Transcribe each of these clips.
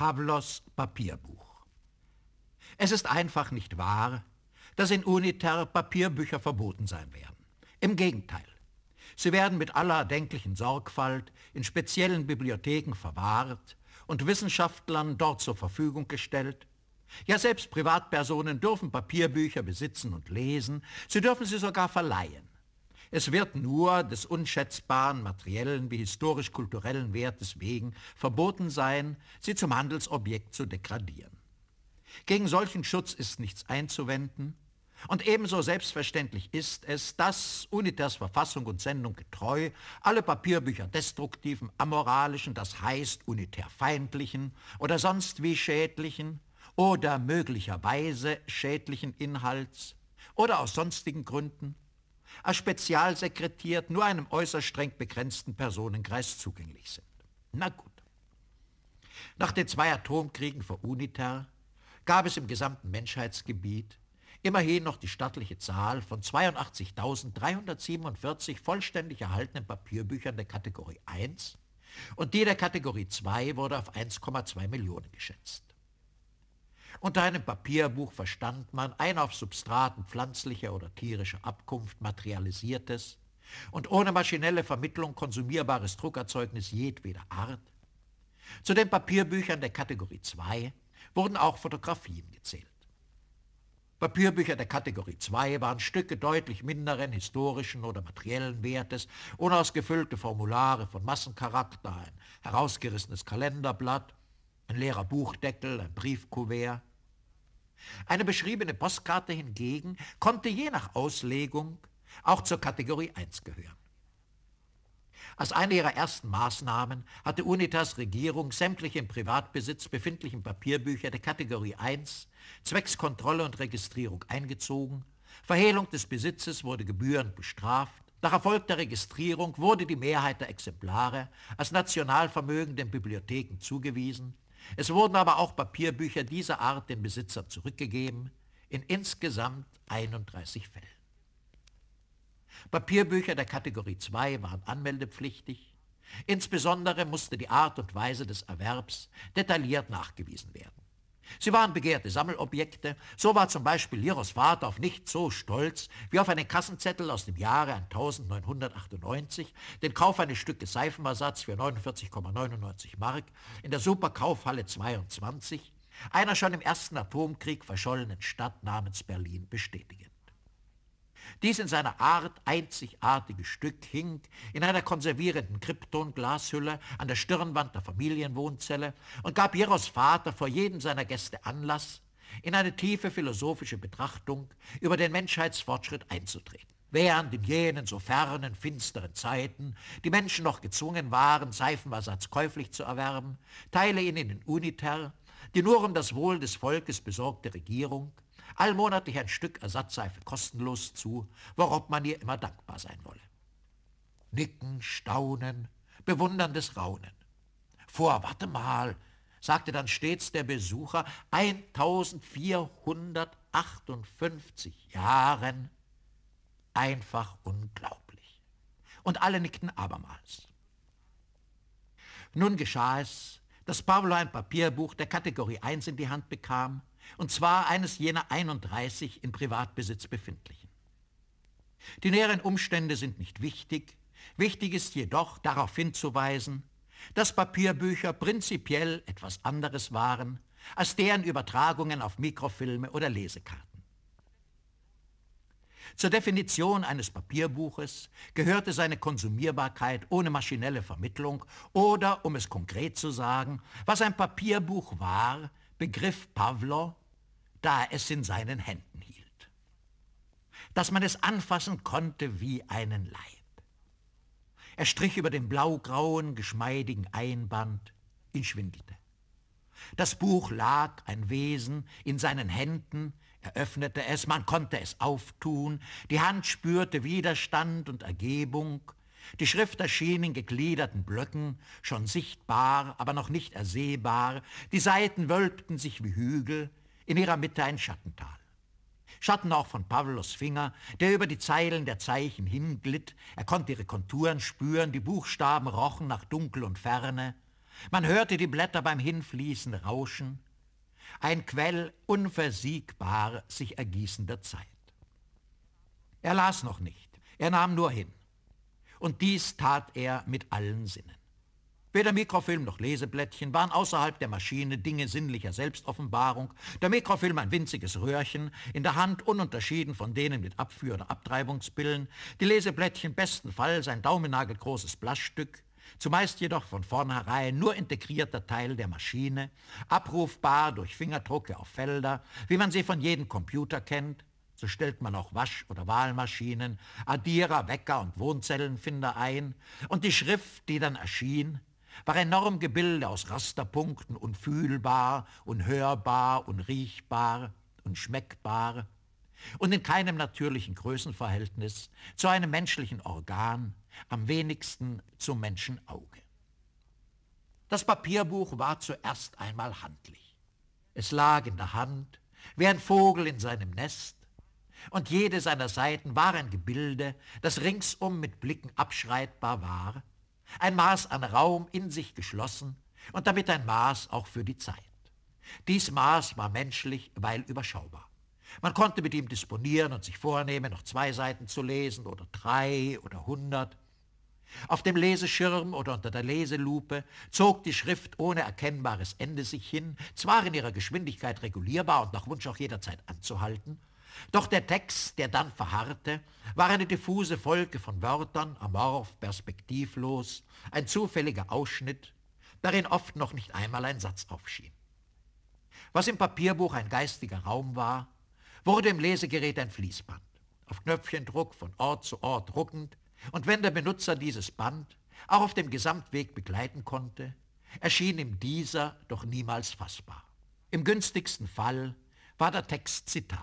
Pavlos Papierbuch. Es ist einfach nicht wahr, dass in Uniter Papierbücher verboten sein werden. Im Gegenteil. Sie werden mit aller erdenklichen Sorgfalt in speziellen Bibliotheken verwahrt und Wissenschaftlern dort zur Verfügung gestellt. Ja, selbst Privatpersonen dürfen Papierbücher besitzen und lesen. Sie dürfen sie sogar verleihen. Es wird nur des unschätzbaren materiellen wie historisch-kulturellen Wertes wegen verboten sein, sie zum Handelsobjekt zu degradieren. Gegen solchen Schutz ist nichts einzuwenden und ebenso selbstverständlich ist es, dass Unitas Verfassung und Sendung getreu alle Papierbücher destruktiven, amoralischen, das heißt unitärfeindlichen oder sonst wie schädlichen oder möglicherweise schädlichen Inhalts oder aus sonstigen Gründen als Spezialsekretiert nur einem äußerst streng begrenzten Personenkreis zugänglich sind. Na gut. Nach den zwei Atomkriegen vor UNITAR gab es im gesamten Menschheitsgebiet immerhin noch die stattliche Zahl von 82.347 vollständig erhaltenen Papierbüchern der Kategorie 1 und die der Kategorie 2 wurde auf 1,2 Millionen geschätzt. Unter einem Papierbuch verstand man ein auf Substraten pflanzlicher oder tierischer Abkunft materialisiertes und ohne maschinelle Vermittlung konsumierbares Druckerzeugnis jedweder Art. Zu den Papierbüchern der Kategorie 2 wurden auch Fotografien gezählt. Papierbücher der Kategorie 2 waren Stücke deutlich minderen historischen oder materiellen Wertes, unausgefüllte Formulare von Massencharakter, ein herausgerissenes Kalenderblatt, ein leerer Buchdeckel, ein Briefkuvert, eine beschriebene Postkarte hingegen konnte je nach Auslegung auch zur Kategorie 1 gehören. Als eine ihrer ersten Maßnahmen hatte Unitas Regierung sämtliche im Privatbesitz befindlichen Papierbücher der Kategorie 1 zwecks Kontrolle und Registrierung eingezogen, Verhehlung des Besitzes wurde gebührend bestraft, nach Erfolg der Registrierung wurde die Mehrheit der Exemplare als Nationalvermögen den Bibliotheken zugewiesen es wurden aber auch Papierbücher dieser Art dem Besitzer zurückgegeben, in insgesamt 31 Fällen. Papierbücher der Kategorie 2 waren anmeldepflichtig. Insbesondere musste die Art und Weise des Erwerbs detailliert nachgewiesen werden. Sie waren begehrte Sammelobjekte. So war zum Beispiel Liros Vater auf nichts so stolz wie auf einen Kassenzettel aus dem Jahre 1998, den Kauf eines Stückes Seifenersatz für 49,99 Mark in der Superkaufhalle 22, einer schon im ersten Atomkrieg verschollenen Stadt namens Berlin bestätigen. Dies in seiner Art einzigartige Stück hing in einer konservierenden Kryptonglashülle an der Stirnwand der Familienwohnzelle und gab Jeros Vater vor jedem seiner Gäste Anlass, in eine tiefe philosophische Betrachtung über den Menschheitsfortschritt einzutreten. Während in jenen so fernen, finsteren Zeiten die Menschen noch gezwungen waren, Seifenwassersatz käuflich zu erwerben, teile ihn in den Uniter, die nur um das Wohl des Volkes besorgte Regierung, allmonatlich ein Stück Ersatzseife kostenlos zu, worauf man ihr immer dankbar sein wolle. Nicken, Staunen, bewunderndes Raunen. Vor, warte mal, sagte dann stets der Besucher, 1458 Jahren. Einfach unglaublich. Und alle nickten abermals. Nun geschah es, dass Pavlo ein Papierbuch der Kategorie 1 in die Hand bekam, und zwar eines jener 31 in Privatbesitz befindlichen. Die näheren Umstände sind nicht wichtig, wichtig ist jedoch darauf hinzuweisen, dass Papierbücher prinzipiell etwas anderes waren als deren Übertragungen auf Mikrofilme oder Lesekarten. Zur Definition eines Papierbuches gehörte seine Konsumierbarkeit ohne maschinelle Vermittlung oder, um es konkret zu sagen, was ein Papierbuch war, begriff Pavlo da er es in seinen Händen hielt, dass man es anfassen konnte wie einen Leib. Er strich über den blaugrauen, geschmeidigen Einband, ihn schwindelte. Das Buch lag, ein Wesen, in seinen Händen, er öffnete es, man konnte es auftun, die Hand spürte Widerstand und Ergebung, die Schrift erschien in gegliederten Blöcken, schon sichtbar, aber noch nicht ersehbar, die Seiten wölbten sich wie Hügel, in ihrer Mitte ein Schattental. Schatten auch von Pavlos Finger, der über die Zeilen der Zeichen hinglitt. Er konnte ihre Konturen spüren, die Buchstaben rochen nach Dunkel und Ferne. Man hörte die Blätter beim Hinfließen rauschen. Ein Quell unversiegbar sich ergießender Zeit. Er las noch nicht, er nahm nur hin. Und dies tat er mit allen Sinnen. Weder Mikrofilm noch Leseblättchen waren außerhalb der Maschine Dinge sinnlicher Selbstoffenbarung. Der Mikrofilm ein winziges Röhrchen, in der Hand ununterschieden von denen mit Abführ- oder Abtreibungspillen, die Leseblättchen bestenfalls ein daumennagelgroßes Blattstück, zumeist jedoch von vornherein nur integrierter Teil der Maschine, abrufbar durch Fingerdrucke auf Felder, wie man sie von jedem Computer kennt, so stellt man auch Wasch- oder Wahlmaschinen, Addierer, Wecker und Wohnzellenfinder ein und die Schrift, die dann erschien, war enorm gebildet aus Rasterpunkten und fühlbar und hörbar und riechbar und schmeckbar und in keinem natürlichen Größenverhältnis zu einem menschlichen Organ, am wenigsten zum Menschenauge. Das Papierbuch war zuerst einmal handlich. Es lag in der Hand, wie ein Vogel in seinem Nest, und jede seiner Seiten war ein Gebilde, das ringsum mit Blicken abschreitbar war ein Maß an Raum in sich geschlossen und damit ein Maß auch für die Zeit. Dies Maß war menschlich, weil überschaubar. Man konnte mit ihm disponieren und sich vornehmen, noch zwei Seiten zu lesen oder drei oder hundert. Auf dem Leseschirm oder unter der Leselupe zog die Schrift ohne erkennbares Ende sich hin, zwar in ihrer Geschwindigkeit regulierbar und nach Wunsch auch jederzeit anzuhalten, doch der Text, der dann verharrte, war eine diffuse Folge von Wörtern, amorph, perspektivlos, ein zufälliger Ausschnitt, darin oft noch nicht einmal ein Satz aufschien. Was im Papierbuch ein geistiger Raum war, wurde im Lesegerät ein Fließband, auf Knöpfchendruck von Ort zu Ort ruckend, und wenn der Benutzer dieses Band auch auf dem Gesamtweg begleiten konnte, erschien ihm dieser doch niemals fassbar. Im günstigsten Fall war der Text Zitat.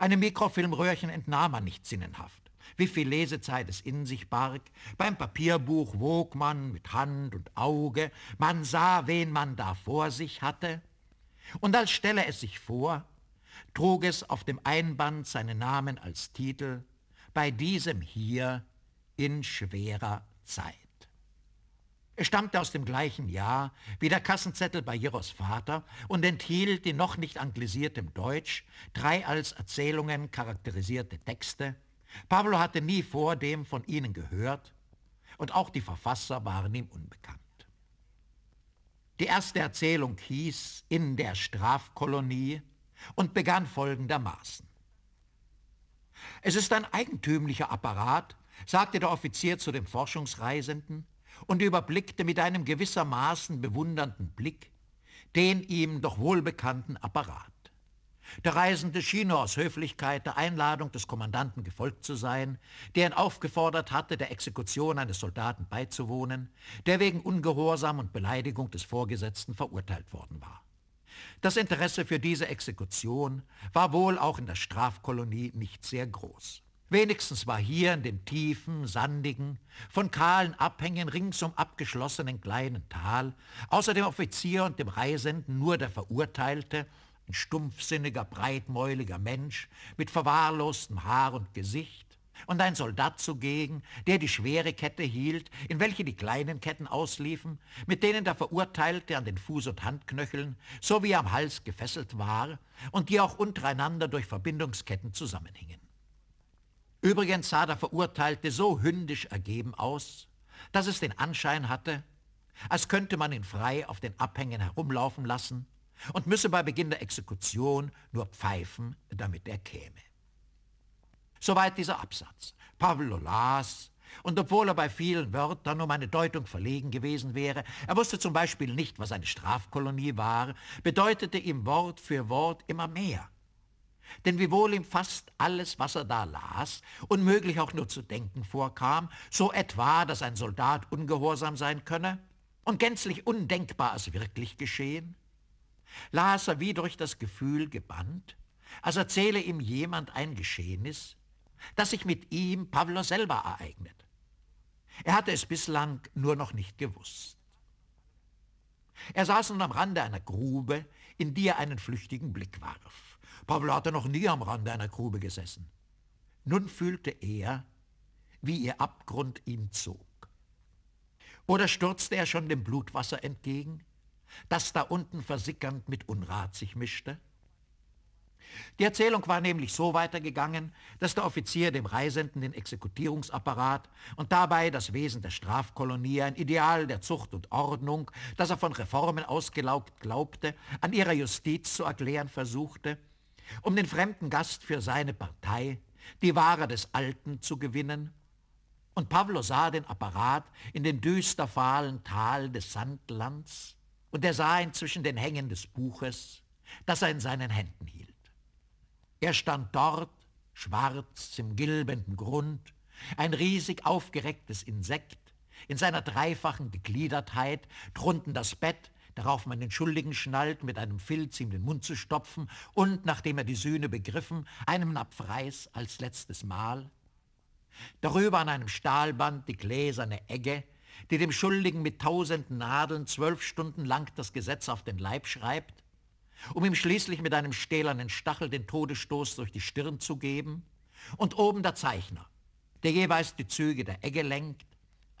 Einem Mikrofilmröhrchen entnahm man nicht sinnenhaft. Wie viel Lesezeit es in sich barg, beim Papierbuch wog man mit Hand und Auge, man sah, wen man da vor sich hatte, und als stelle es sich vor, trug es auf dem Einband seinen Namen als Titel, bei diesem hier in schwerer Zeit. Er stammte aus dem gleichen Jahr wie der Kassenzettel bei Jiros Vater und enthielt in noch nicht anglisiertem Deutsch drei als Erzählungen charakterisierte Texte. Pablo hatte nie vor dem von ihnen gehört und auch die Verfasser waren ihm unbekannt. Die erste Erzählung hieß In der Strafkolonie und begann folgendermaßen. Es ist ein eigentümlicher Apparat, sagte der Offizier zu dem Forschungsreisenden, und überblickte mit einem gewissermaßen bewundernden Blick den ihm doch wohlbekannten Apparat. Der Reisende schien nur aus Höflichkeit der Einladung des Kommandanten gefolgt zu sein, der ihn aufgefordert hatte, der Exekution eines Soldaten beizuwohnen, der wegen Ungehorsam und Beleidigung des Vorgesetzten verurteilt worden war. Das Interesse für diese Exekution war wohl auch in der Strafkolonie nicht sehr groß. Wenigstens war hier in dem tiefen, sandigen, von kahlen Abhängen ringsum abgeschlossenen kleinen Tal, außer dem Offizier und dem Reisenden nur der Verurteilte, ein stumpfsinniger, breitmäuliger Mensch mit verwahrlostem Haar und Gesicht, und ein Soldat zugegen, der die schwere Kette hielt, in welche die kleinen Ketten ausliefen, mit denen der Verurteilte an den Fuß- und Handknöcheln sowie am Hals gefesselt war und die auch untereinander durch Verbindungsketten zusammenhingen. Übrigens sah der Verurteilte so hündisch ergeben aus, dass es den Anschein hatte, als könnte man ihn frei auf den Abhängen herumlaufen lassen und müsse bei Beginn der Exekution nur pfeifen, damit er käme. Soweit dieser Absatz. Pavlo las, und obwohl er bei vielen Wörtern um eine Deutung verlegen gewesen wäre, er wusste zum Beispiel nicht, was eine Strafkolonie war, bedeutete ihm Wort für Wort immer mehr. Denn wiewohl ihm fast alles, was er da las unmöglich auch nur zu denken vorkam, so etwa, dass ein Soldat ungehorsam sein könne und gänzlich undenkbar als wirklich geschehen, las er wie durch das Gefühl gebannt, als erzähle ihm jemand ein Geschehnis, das sich mit ihm Pavlo selber ereignet. Er hatte es bislang nur noch nicht gewusst. Er saß nun am Rande einer Grube, in die er einen flüchtigen Blick warf. Pavel hatte noch nie am Rande einer Grube gesessen. Nun fühlte er, wie ihr Abgrund ihn zog. Oder stürzte er schon dem Blutwasser entgegen, das da unten versickernd mit Unrat sich mischte? Die Erzählung war nämlich so weitergegangen, dass der Offizier dem Reisenden den Exekutierungsapparat und dabei das Wesen der Strafkolonie, ein Ideal der Zucht und Ordnung, das er von Reformen ausgelaugt glaubte, an ihrer Justiz zu erklären versuchte, um den fremden Gast für seine Partei, die Ware des Alten zu gewinnen. Und Pavlo sah den Apparat in dem düsterfahlen Tal des Sandlands und er sah ihn zwischen den Hängen des Buches, das er in seinen Händen hielt. Er stand dort, schwarz im gilbenden Grund, ein riesig aufgerecktes Insekt, in seiner dreifachen Gegliedertheit, drunten das Bett, darauf man den Schuldigen schnallt, mit einem Filz ihm den Mund zu stopfen und, nachdem er die Sühne begriffen, einem Napf Reis als letztes Mal. Darüber an einem Stahlband die gläserne Egge, die dem Schuldigen mit tausend Nadeln zwölf Stunden lang das Gesetz auf den Leib schreibt, um ihm schließlich mit einem stählernen Stachel den Todesstoß durch die Stirn zu geben, und oben der Zeichner, der jeweils die Züge der Egge lenkt,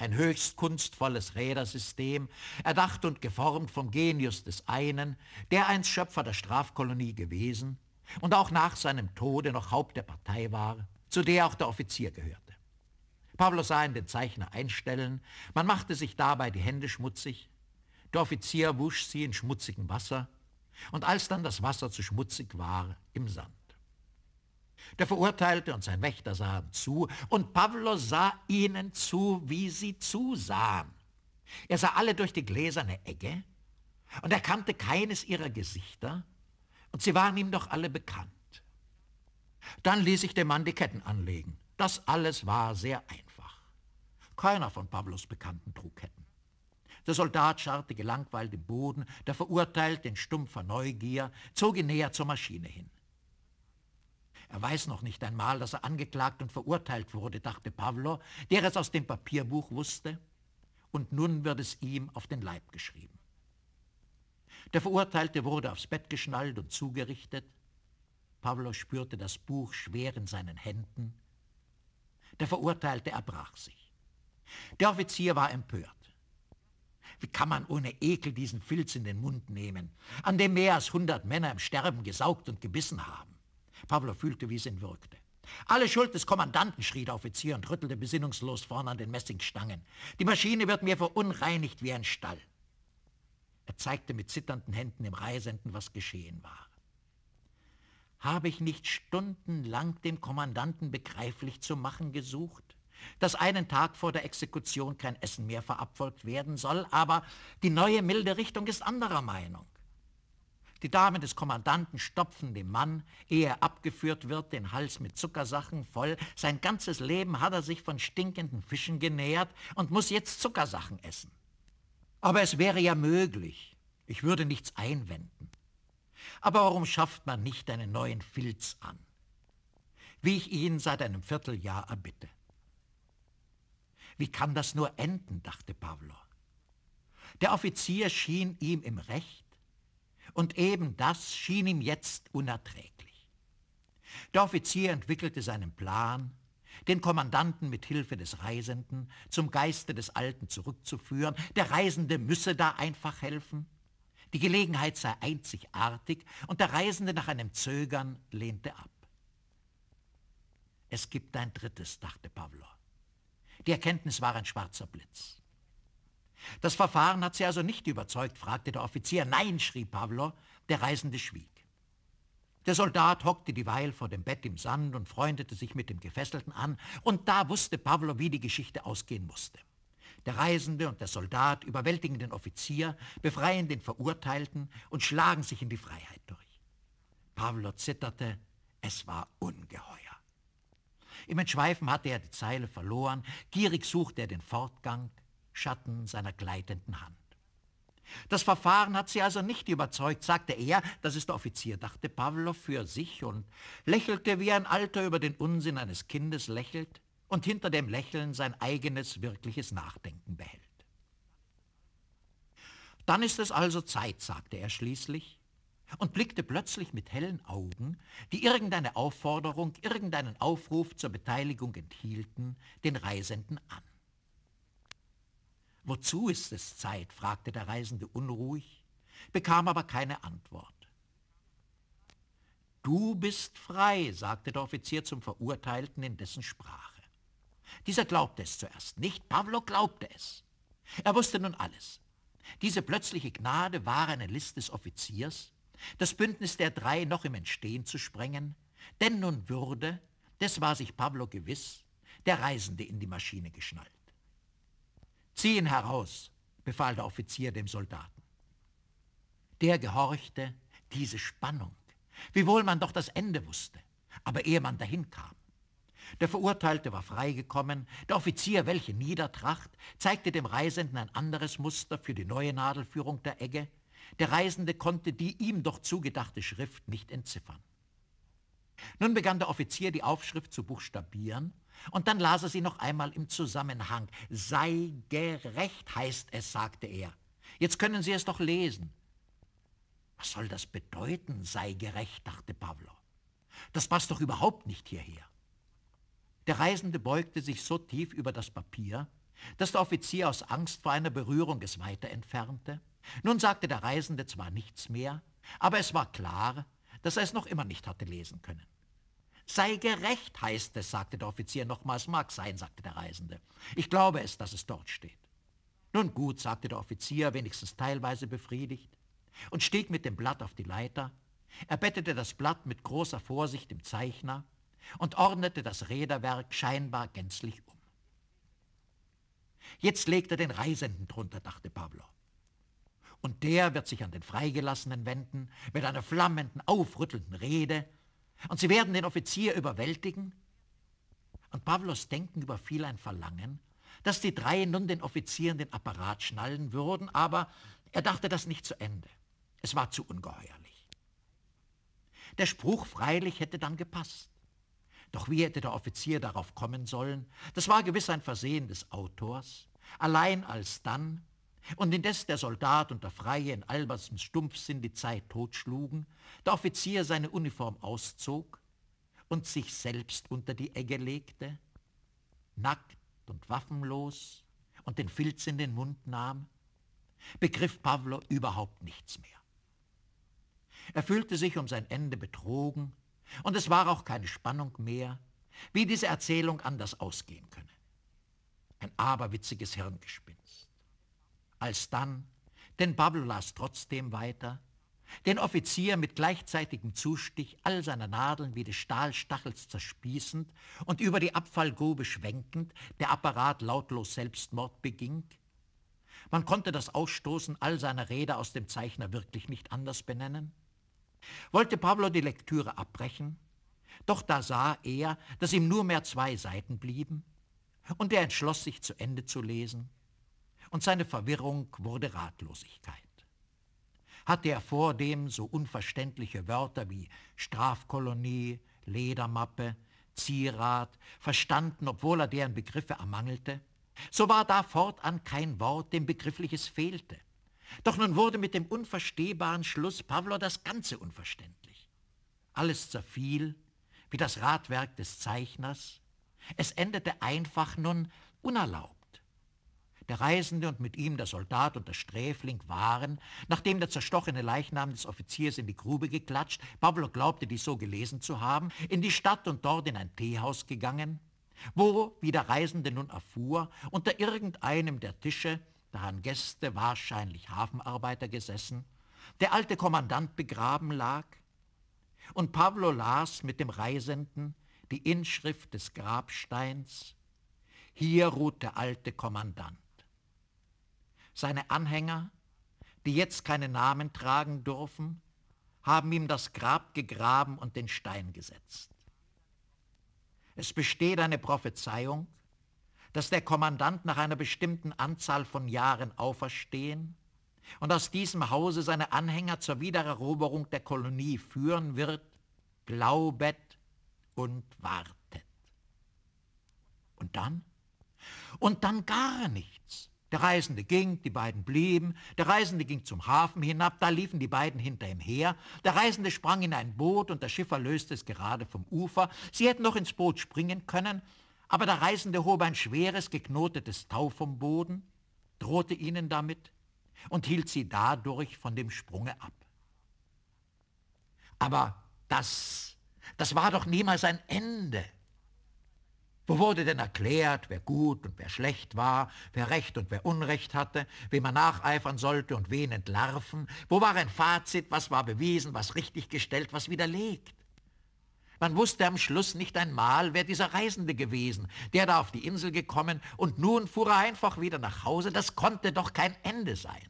ein höchst kunstvolles Rädersystem, erdacht und geformt vom Genius des einen, der einst Schöpfer der Strafkolonie gewesen und auch nach seinem Tode noch Haupt der Partei war, zu der auch der Offizier gehörte. Pablo sah ihn den Zeichner einstellen, man machte sich dabei die Hände schmutzig, der Offizier wusch sie in schmutzigem Wasser und als dann das Wasser zu schmutzig war, im Sand. Der Verurteilte und sein Wächter sahen zu, und Pavlos sah ihnen zu, wie sie zusahen. Er sah alle durch die gläserne Egge und erkannte keines ihrer Gesichter, und sie waren ihm doch alle bekannt. Dann ließ sich der Mann die Ketten anlegen. Das alles war sehr einfach. Keiner von Pavlos Bekannten trug Ketten. Der Soldat scharrte gelangweilt im Boden, der Verurteilte in stumpfer Neugier, zog ihn näher zur Maschine hin. Er weiß noch nicht einmal, dass er angeklagt und verurteilt wurde, dachte Pavlo, der es aus dem Papierbuch wusste, und nun wird es ihm auf den Leib geschrieben. Der Verurteilte wurde aufs Bett geschnallt und zugerichtet. Pavlo spürte das Buch schwer in seinen Händen. Der Verurteilte erbrach sich. Der Offizier war empört. Wie kann man ohne Ekel diesen Filz in den Mund nehmen, an dem mehr als hundert Männer im Sterben gesaugt und gebissen haben? Pavlov fühlte, wie es ihn wirkte. Alle Schuld des Kommandanten, schrie der Offizier und rüttelte besinnungslos vorn an den Messingstangen. Die Maschine wird mir verunreinigt wie ein Stall. Er zeigte mit zitternden Händen dem Reisenden, was geschehen war. Habe ich nicht stundenlang dem Kommandanten begreiflich zu machen gesucht? dass einen Tag vor der Exekution kein Essen mehr verabfolgt werden soll, aber die neue milde Richtung ist anderer Meinung. Die Damen des Kommandanten stopfen dem Mann, ehe er abgeführt wird, den Hals mit Zuckersachen voll. Sein ganzes Leben hat er sich von stinkenden Fischen genähert und muss jetzt Zuckersachen essen. Aber es wäre ja möglich. Ich würde nichts einwenden. Aber warum schafft man nicht einen neuen Filz an? Wie ich ihn seit einem Vierteljahr erbitte. Wie kann das nur enden, dachte Pavlov. Der Offizier schien ihm im Recht, und eben das schien ihm jetzt unerträglich. Der Offizier entwickelte seinen Plan, den Kommandanten mit Hilfe des Reisenden zum Geiste des Alten zurückzuführen, der Reisende müsse da einfach helfen. Die Gelegenheit sei einzigartig und der Reisende nach einem Zögern lehnte ab. Es gibt ein drittes, dachte Pavlov. Die Erkenntnis war ein schwarzer Blitz. Das Verfahren hat Sie also nicht überzeugt, fragte der Offizier. Nein, schrie Pavlo, der Reisende schwieg. Der Soldat hockte dieweil vor dem Bett im Sand und freundete sich mit dem Gefesselten an, und da wusste Pavlo, wie die Geschichte ausgehen musste. Der Reisende und der Soldat überwältigen den Offizier, befreien den Verurteilten und schlagen sich in die Freiheit durch. Pavlo zitterte, es war ungeheuer. Im Entschweifen hatte er die Zeile verloren, gierig suchte er den Fortgang, Schatten seiner gleitenden Hand. Das Verfahren hat sie also nicht überzeugt, sagte er, das ist der Offizier, dachte Pavlov für sich und lächelte, wie ein Alter über den Unsinn eines Kindes lächelt und hinter dem Lächeln sein eigenes wirkliches Nachdenken behält. Dann ist es also Zeit, sagte er schließlich und blickte plötzlich mit hellen Augen, die irgendeine Aufforderung, irgendeinen Aufruf zur Beteiligung enthielten, den Reisenden an. Wozu ist es Zeit? fragte der Reisende unruhig, bekam aber keine Antwort. Du bist frei, sagte der Offizier zum Verurteilten in dessen Sprache. Dieser glaubte es zuerst nicht, Pavlo glaubte es. Er wusste nun alles. Diese plötzliche Gnade war eine List des Offiziers, das Bündnis der drei noch im Entstehen zu sprengen, denn nun würde, das war sich Pavlo gewiss, der Reisende in die Maschine geschnallt. Zieh ihn heraus, befahl der Offizier dem Soldaten. Der gehorchte, diese Spannung, wiewohl man doch das Ende wusste, aber ehe man dahin kam. Der Verurteilte war freigekommen, der Offizier, welche Niedertracht, zeigte dem Reisenden ein anderes Muster für die neue Nadelführung der Egge, der Reisende konnte die ihm doch zugedachte Schrift nicht entziffern. Nun begann der Offizier die Aufschrift zu buchstabieren und dann las er sie noch einmal im Zusammenhang. Sei gerecht heißt es, sagte er. Jetzt können Sie es doch lesen. Was soll das bedeuten, sei gerecht, dachte Pavlo. Das passt doch überhaupt nicht hierher. Der Reisende beugte sich so tief über das Papier, dass der Offizier aus Angst vor einer Berührung es weiter entfernte. Nun sagte der Reisende zwar nichts mehr, aber es war klar, dass er es noch immer nicht hatte lesen können. Sei gerecht, heißt es, sagte der Offizier nochmals. Mag sein, sagte der Reisende. Ich glaube es, dass es dort steht. Nun gut, sagte der Offizier, wenigstens teilweise befriedigt, und stieg mit dem Blatt auf die Leiter. Er bettete das Blatt mit großer Vorsicht im Zeichner und ordnete das Räderwerk scheinbar gänzlich um. Jetzt legt er den Reisenden drunter, dachte Pablo. Und der wird sich an den Freigelassenen wenden mit einer flammenden, aufrüttelnden Rede und sie werden den Offizier überwältigen. Und Pavlos Denken überfiel ein Verlangen, dass die drei nun den Offizieren den Apparat schnallen würden, aber er dachte das nicht zu Ende. Es war zu ungeheuerlich. Der Spruch freilich hätte dann gepasst. Doch wie hätte der Offizier darauf kommen sollen? Das war gewiss ein Versehen des Autors. Allein als dann, und indes der Soldat und der Freie in Albersens Stumpfsinn die Zeit totschlugen, der Offizier seine Uniform auszog und sich selbst unter die Egge legte, nackt und waffenlos und den Filz in den Mund nahm, begriff Pavlo überhaupt nichts mehr. Er fühlte sich um sein Ende betrogen und es war auch keine Spannung mehr, wie diese Erzählung anders ausgehen könne. Ein aberwitziges Hirngespinn alsdann Pablo las trotzdem weiter, den Offizier mit gleichzeitigem Zustich all seiner Nadeln wie des Stahlstachels zerspießend und über die Abfallgrube schwenkend, der Apparat lautlos Selbstmord beging? Man konnte das Ausstoßen all seiner Rede aus dem Zeichner wirklich nicht anders benennen? Wollte Pablo die Lektüre abbrechen? Doch da sah er, dass ihm nur mehr zwei Seiten blieben, und er entschloss sich zu Ende zu lesen und seine Verwirrung wurde Ratlosigkeit. Hatte er vordem so unverständliche Wörter wie Strafkolonie, Ledermappe, Zierat verstanden, obwohl er deren Begriffe ermangelte, so war da fortan kein Wort, dem Begriffliches fehlte. Doch nun wurde mit dem unverstehbaren Schluss Pavlo das Ganze unverständlich. Alles zerfiel, wie das Radwerk des Zeichners. Es endete einfach nun unerlaubt. Der Reisende und mit ihm der Soldat und der Sträfling waren, nachdem der zerstochene Leichnam des Offiziers in die Grube geklatscht, Pablo glaubte, dies so gelesen zu haben, in die Stadt und dort in ein Teehaus gegangen, wo, wie der Reisende nun erfuhr, unter irgendeinem der Tische, daran Gäste, wahrscheinlich Hafenarbeiter gesessen, der alte Kommandant begraben lag, und Pablo las mit dem Reisenden die Inschrift des Grabsteins, hier ruht der alte Kommandant. Seine Anhänger, die jetzt keine Namen tragen dürfen, haben ihm das Grab gegraben und den Stein gesetzt. Es besteht eine Prophezeiung, dass der Kommandant nach einer bestimmten Anzahl von Jahren auferstehen und aus diesem Hause seine Anhänger zur Wiedereroberung der Kolonie führen wird, glaubet und wartet. Und dann? Und dann gar nichts. Der Reisende ging, die beiden blieben. Der Reisende ging zum Hafen hinab, da liefen die beiden hinter ihm her. Der Reisende sprang in ein Boot und der Schiffer löste es gerade vom Ufer. Sie hätten noch ins Boot springen können, aber der Reisende hob ein schweres, geknotetes Tau vom Boden, drohte ihnen damit und hielt sie dadurch von dem Sprunge ab. Aber das, das war doch niemals ein Ende. Wo wurde denn erklärt, wer gut und wer schlecht war, wer Recht und wer Unrecht hatte, wem man nacheifern sollte und wen entlarven? Wo war ein Fazit, was war bewiesen, was richtig gestellt, was widerlegt? Man wusste am Schluss nicht einmal, wer dieser Reisende gewesen, der da auf die Insel gekommen und nun fuhr er einfach wieder nach Hause, das konnte doch kein Ende sein.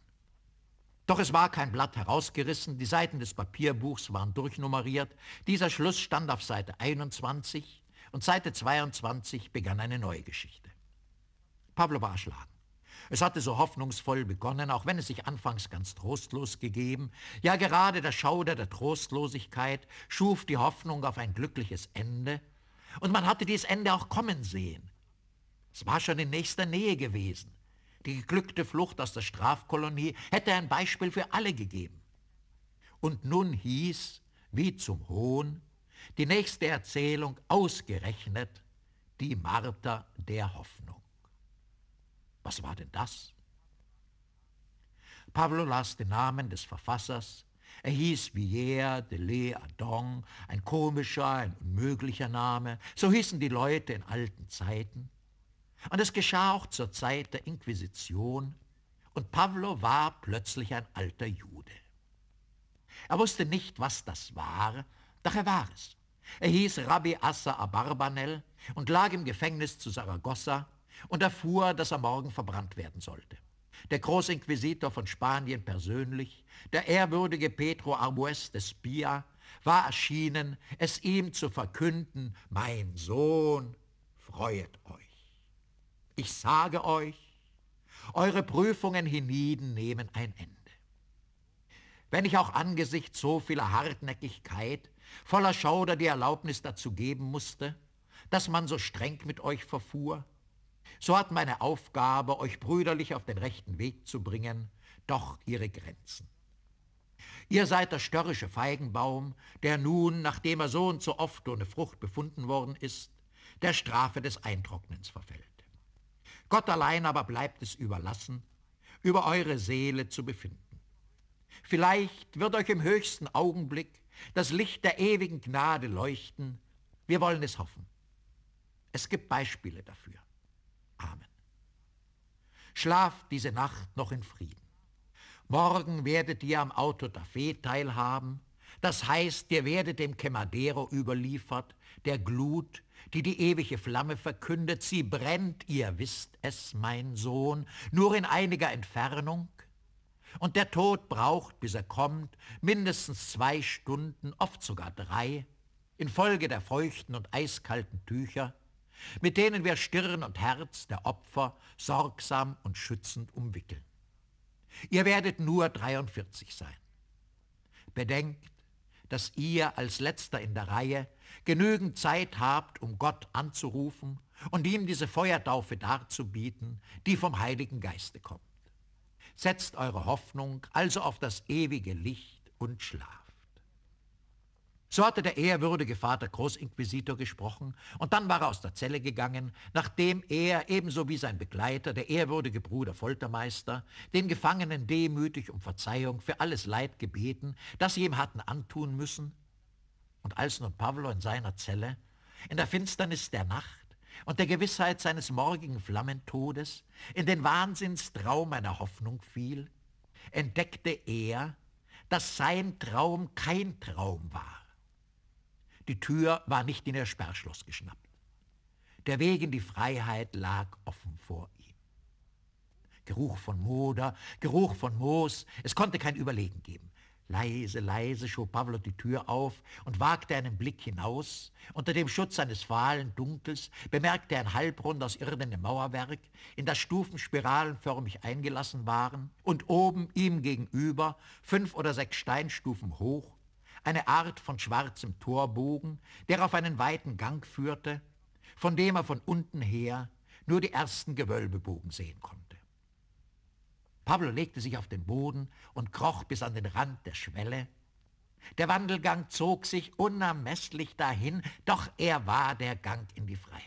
Doch es war kein Blatt herausgerissen, die Seiten des Papierbuchs waren durchnummeriert, dieser Schluss stand auf Seite 21, und Seite 22 begann eine neue Geschichte. Pablo war erschlagen. Es hatte so hoffnungsvoll begonnen, auch wenn es sich anfangs ganz trostlos gegeben. Ja, gerade der Schauder der Trostlosigkeit schuf die Hoffnung auf ein glückliches Ende. Und man hatte dieses Ende auch kommen sehen. Es war schon in nächster Nähe gewesen. Die geglückte Flucht aus der Strafkolonie hätte ein Beispiel für alle gegeben. Und nun hieß, wie zum Hohn, die nächste Erzählung ausgerechnet die Marter der Hoffnung. Was war denn das? Pablo las den Namen des Verfassers. Er hieß Villers de Lé Adon, ein komischer, ein unmöglicher Name. So hießen die Leute in alten Zeiten. Und es geschah auch zur Zeit der Inquisition. Und Pablo war plötzlich ein alter Jude. Er wusste nicht, was das war, doch er war es. Er hieß Rabbi Assa Abarbanel und lag im Gefängnis zu Saragossa und erfuhr, dass er morgen verbrannt werden sollte. Der Großinquisitor von Spanien persönlich, der ehrwürdige Pedro Arbues de Spia, war erschienen, es ihm zu verkünden, mein Sohn, freuet euch. Ich sage euch, eure Prüfungen hienieden nehmen ein Ende. Wenn ich auch angesichts so vieler Hartnäckigkeit voller Schauder die Erlaubnis dazu geben musste, dass man so streng mit euch verfuhr, so hat meine Aufgabe, euch brüderlich auf den rechten Weg zu bringen, doch ihre Grenzen. Ihr seid der störrische Feigenbaum, der nun, nachdem er so und so oft ohne Frucht befunden worden ist, der Strafe des Eintrocknens verfällt. Gott allein aber bleibt es überlassen, über eure Seele zu befinden. Vielleicht wird euch im höchsten Augenblick das Licht der ewigen Gnade leuchten. Wir wollen es hoffen. Es gibt Beispiele dafür. Amen. Schlaft diese Nacht noch in Frieden. Morgen werdet ihr am Auto da Fe teilhaben. Das heißt, ihr werdet dem Kemadero überliefert, der Glut, die die ewige Flamme verkündet. Sie brennt, ihr wisst es, mein Sohn, nur in einiger Entfernung. Und der Tod braucht, bis er kommt, mindestens zwei Stunden, oft sogar drei, infolge der feuchten und eiskalten Tücher, mit denen wir Stirn und Herz der Opfer sorgsam und schützend umwickeln. Ihr werdet nur 43 sein. Bedenkt, dass ihr als letzter in der Reihe genügend Zeit habt, um Gott anzurufen und ihm diese Feuertaufe darzubieten, die vom Heiligen Geiste kommt setzt eure Hoffnung also auf das ewige Licht und schlaft. So hatte der ehrwürdige Vater Großinquisitor gesprochen, und dann war er aus der Zelle gegangen, nachdem er, ebenso wie sein Begleiter, der ehrwürdige Bruder Foltermeister, den Gefangenen demütig um Verzeihung für alles Leid gebeten, das sie ihm hatten antun müssen. Und als nun Pavlo in seiner Zelle, in der Finsternis der Nacht, und der Gewissheit seines morgigen Flammentodes in den Wahnsinnstraum einer Hoffnung fiel, entdeckte er, dass sein Traum kein Traum war. Die Tür war nicht in ihr Sperrschloss geschnappt. Der Weg in die Freiheit lag offen vor ihm. Geruch von Moder, Geruch von Moos, es konnte kein Überlegen geben. Leise, leise schob Pavlo die Tür auf und wagte einen Blick hinaus. Unter dem Schutz eines fahlen Dunkels bemerkte er ein Halbrund aus irdenem Mauerwerk, in das Stufen spiralenförmig eingelassen waren und oben ihm gegenüber fünf oder sechs Steinstufen hoch eine Art von schwarzem Torbogen, der auf einen weiten Gang führte, von dem er von unten her nur die ersten Gewölbebogen sehen konnte. Pablo legte sich auf den Boden und kroch bis an den Rand der Schwelle. Der Wandelgang zog sich unermesslich dahin, doch er war der Gang in die Freiheit.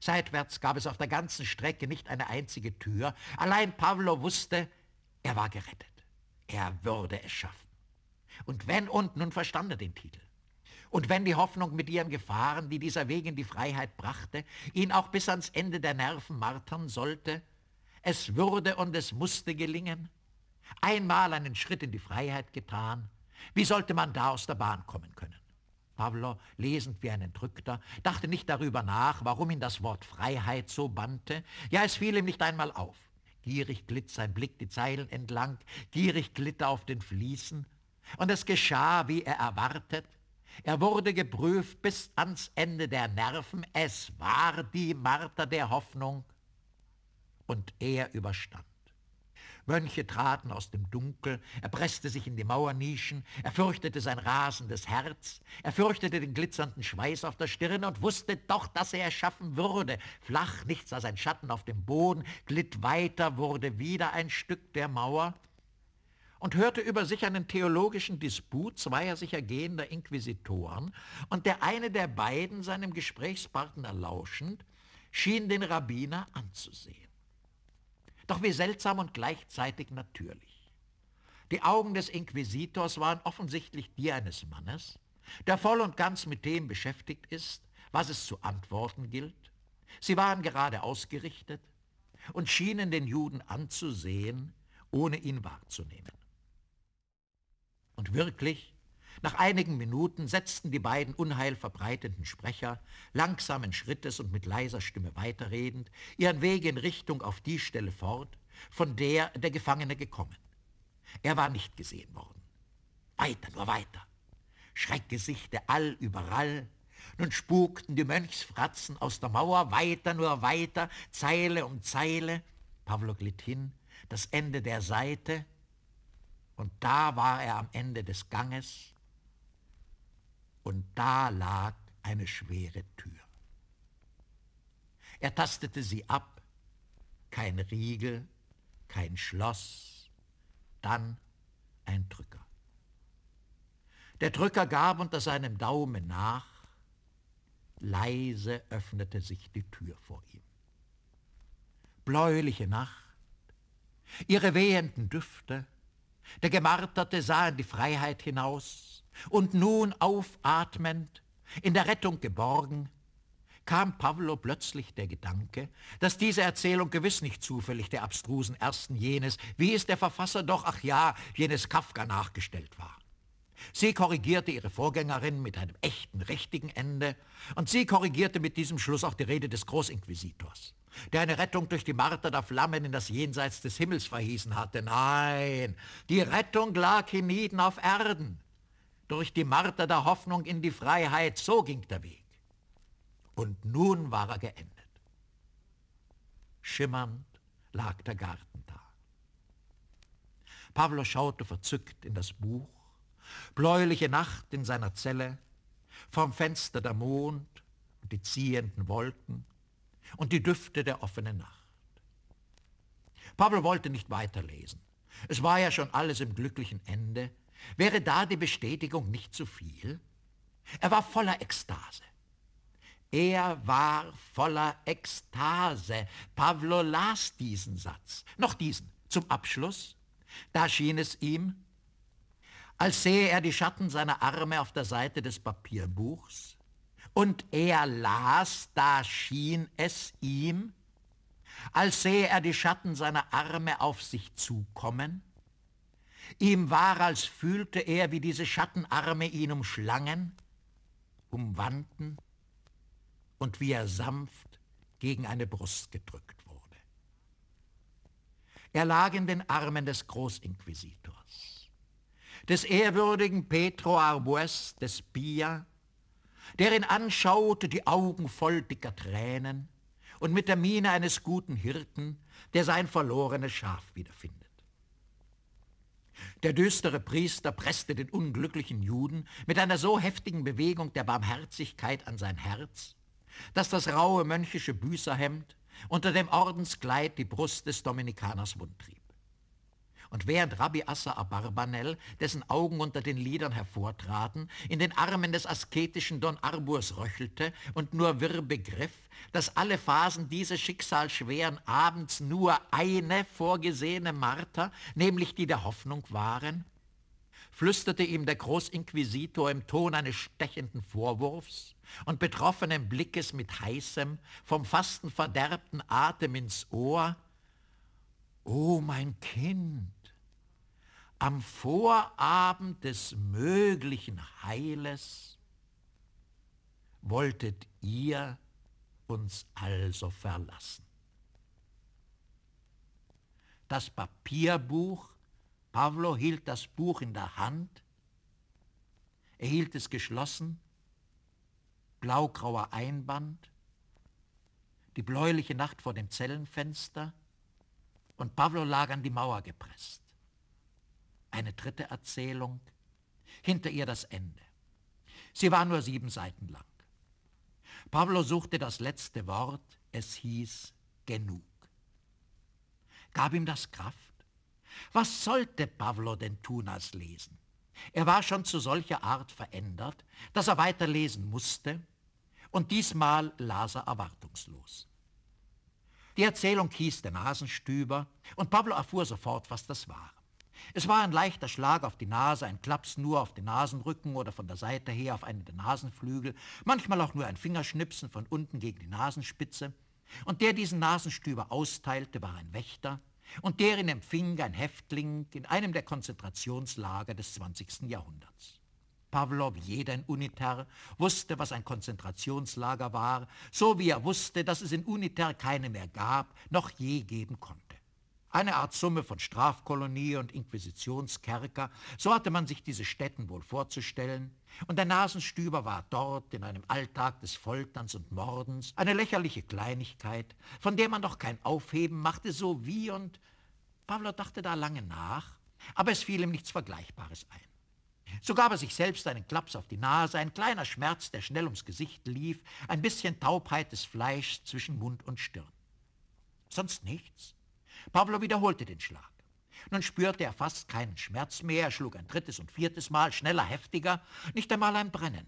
Seitwärts gab es auf der ganzen Strecke nicht eine einzige Tür. Allein Pablo wusste, er war gerettet. Er würde es schaffen. Und wenn und nun verstand er den Titel. Und wenn die Hoffnung mit ihren Gefahren, die dieser Weg in die Freiheit brachte, ihn auch bis ans Ende der Nerven martern sollte, es würde und es musste gelingen. Einmal einen Schritt in die Freiheit getan. Wie sollte man da aus der Bahn kommen können? Pavlo, lesend wie ein Entrückter, dachte nicht darüber nach, warum ihn das Wort Freiheit so bannte. Ja, es fiel ihm nicht einmal auf. Gierig glitt sein Blick die Zeilen entlang, gierig glitt er auf den Fliesen. Und es geschah, wie er erwartet. Er wurde geprüft bis ans Ende der Nerven. Es war die Marter der Hoffnung und er überstand. Mönche traten aus dem Dunkel, er presste sich in die Mauernischen, er fürchtete sein rasendes Herz, er fürchtete den glitzernden Schweiß auf der Stirn und wusste doch, dass er es schaffen würde. Flach, nichts als ein Schatten auf dem Boden, glitt weiter, wurde wieder ein Stück der Mauer und hörte über sich einen theologischen Disput zweier sich ergehender Inquisitoren, und der eine der beiden, seinem Gesprächspartner lauschend, schien den Rabbiner anzusehen. Doch wie seltsam und gleichzeitig natürlich. Die Augen des Inquisitors waren offensichtlich die eines Mannes, der voll und ganz mit dem beschäftigt ist, was es zu antworten gilt. Sie waren gerade ausgerichtet und schienen den Juden anzusehen, ohne ihn wahrzunehmen. Und wirklich, nach einigen Minuten setzten die beiden unheilverbreitenden Sprecher, langsamen Schrittes und mit leiser Stimme weiterredend, ihren Weg in Richtung auf die Stelle fort, von der der Gefangene gekommen. Er war nicht gesehen worden. Weiter, nur weiter. Schreckgesichte all überall. Nun spukten die Mönchsfratzen aus der Mauer weiter, nur weiter, Zeile um Zeile. Pavlo glitt hin, das Ende der Seite. Und da war er am Ende des Ganges, und da lag eine schwere Tür. Er tastete sie ab, kein Riegel, kein Schloss, dann ein Drücker. Der Drücker gab unter seinem Daumen nach, leise öffnete sich die Tür vor ihm. Bläuliche Nacht, ihre wehenden Düfte, der Gemarterte sah in die Freiheit hinaus, und nun aufatmend, in der Rettung geborgen, kam Pavlo plötzlich der Gedanke, dass diese Erzählung gewiss nicht zufällig der abstrusen ersten jenes, wie es der Verfasser doch, ach ja, jenes Kafka nachgestellt war. Sie korrigierte ihre Vorgängerin mit einem echten, richtigen Ende und sie korrigierte mit diesem Schluss auch die Rede des Großinquisitors, der eine Rettung durch die Marter der Flammen in das Jenseits des Himmels verhießen hatte. Nein, die Rettung lag hienieden auf Erden durch die Marter der Hoffnung in die Freiheit, so ging der Weg. Und nun war er geendet. Schimmernd lag der Garten da. Pavlo schaute verzückt in das Buch, bläuliche Nacht in seiner Zelle, vom Fenster der Mond und die ziehenden Wolken und die Düfte der offenen Nacht. Pavlo wollte nicht weiterlesen. Es war ja schon alles im glücklichen Ende, Wäre da die Bestätigung nicht zu viel? Er war voller Ekstase. Er war voller Ekstase. Pavlo las diesen Satz, noch diesen, zum Abschluss. Da schien es ihm, als sehe er die Schatten seiner Arme auf der Seite des Papierbuchs. Und er las, da schien es ihm, als sehe er die Schatten seiner Arme auf sich zukommen. Ihm war, als fühlte er, wie diese Schattenarme ihn umschlangen, umwandten und wie er sanft gegen eine Brust gedrückt wurde. Er lag in den Armen des Großinquisitors, des ehrwürdigen Petro Arbues des Pia, der ihn anschaute, die Augen voll dicker Tränen und mit der Miene eines guten Hirten, der sein verlorenes Schaf wiederfindet. Der düstere Priester presste den unglücklichen Juden mit einer so heftigen Bewegung der Barmherzigkeit an sein Herz, dass das raue mönchische Büßerhemd unter dem Ordenskleid die Brust des Dominikaners wundtrieb. Und während Rabbi Assa Abarbanel, dessen Augen unter den Lidern hervortraten, in den Armen des asketischen Don Arburs röchelte und nur wirr begriff, dass alle Phasen dieses schicksalsschweren Abends nur eine vorgesehene Marter, nämlich die der Hoffnung waren, flüsterte ihm der Großinquisitor im Ton eines stechenden Vorwurfs und betroffenen Blickes mit heißem, vom Fasten verderbten Atem ins Ohr, oh mein Kind, am Vorabend des möglichen Heiles wolltet ihr uns also verlassen. Das Papierbuch, Pavlo hielt das Buch in der Hand, er hielt es geschlossen, blaugrauer Einband, die bläuliche Nacht vor dem Zellenfenster, und Pavlo lag an die Mauer gepresst. Eine dritte Erzählung, hinter ihr das Ende. Sie war nur sieben Seiten lang. Pavlo suchte das letzte Wort, es hieß genug. Gab ihm das Kraft? Was sollte Pavlo denn tun als lesen? Er war schon zu solcher Art verändert, dass er weiterlesen musste, und diesmal las er erwartungslos. Die Erzählung hieß Der Nasenstüber und Pablo erfuhr sofort, was das war. Es war ein leichter Schlag auf die Nase, ein Klaps nur auf den Nasenrücken oder von der Seite her auf einen der Nasenflügel, manchmal auch nur ein Fingerschnipsen von unten gegen die Nasenspitze. Und der diesen Nasenstüber austeilte, war ein Wächter, und der ihn empfing ein Häftling in einem der Konzentrationslager des 20. Jahrhunderts. Pavlov, jeder in Uniter, wusste, was ein Konzentrationslager war, so wie er wusste, dass es in Uniter keine mehr gab, noch je geben konnte. Eine Art Summe von Strafkolonie und Inquisitionskerker, so hatte man sich diese Stätten wohl vorzustellen, und der Nasenstüber war dort in einem Alltag des Folterns und Mordens eine lächerliche Kleinigkeit, von der man doch kein Aufheben machte, so wie und Pavlov dachte da lange nach, aber es fiel ihm nichts Vergleichbares ein. So gab er sich selbst einen Klaps auf die Nase, ein kleiner Schmerz, der schnell ums Gesicht lief, ein bisschen Taubheit des Fleischs zwischen Mund und Stirn. Sonst nichts. Pablo wiederholte den Schlag. Nun spürte er fast keinen Schmerz mehr, er schlug ein drittes und viertes Mal, schneller, heftiger, nicht einmal ein Brennen.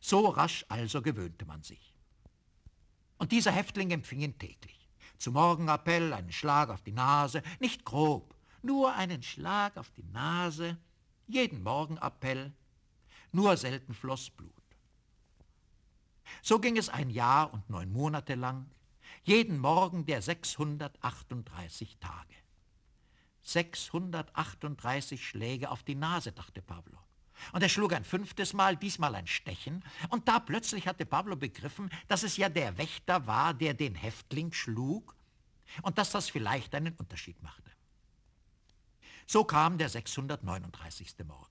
So rasch also gewöhnte man sich. Und dieser Häftling empfing ihn täglich. Zum Morgenappell einen Schlag auf die Nase, nicht grob, nur einen Schlag auf die Nase, jeden Morgen Appell, nur selten floss Blut. So ging es ein Jahr und neun Monate lang, jeden Morgen der 638 Tage. 638 Schläge auf die Nase, dachte Pablo. Und er schlug ein fünftes Mal, diesmal ein Stechen, und da plötzlich hatte Pablo begriffen, dass es ja der Wächter war, der den Häftling schlug und dass das vielleicht einen Unterschied machte. So kam der 639. Morgen.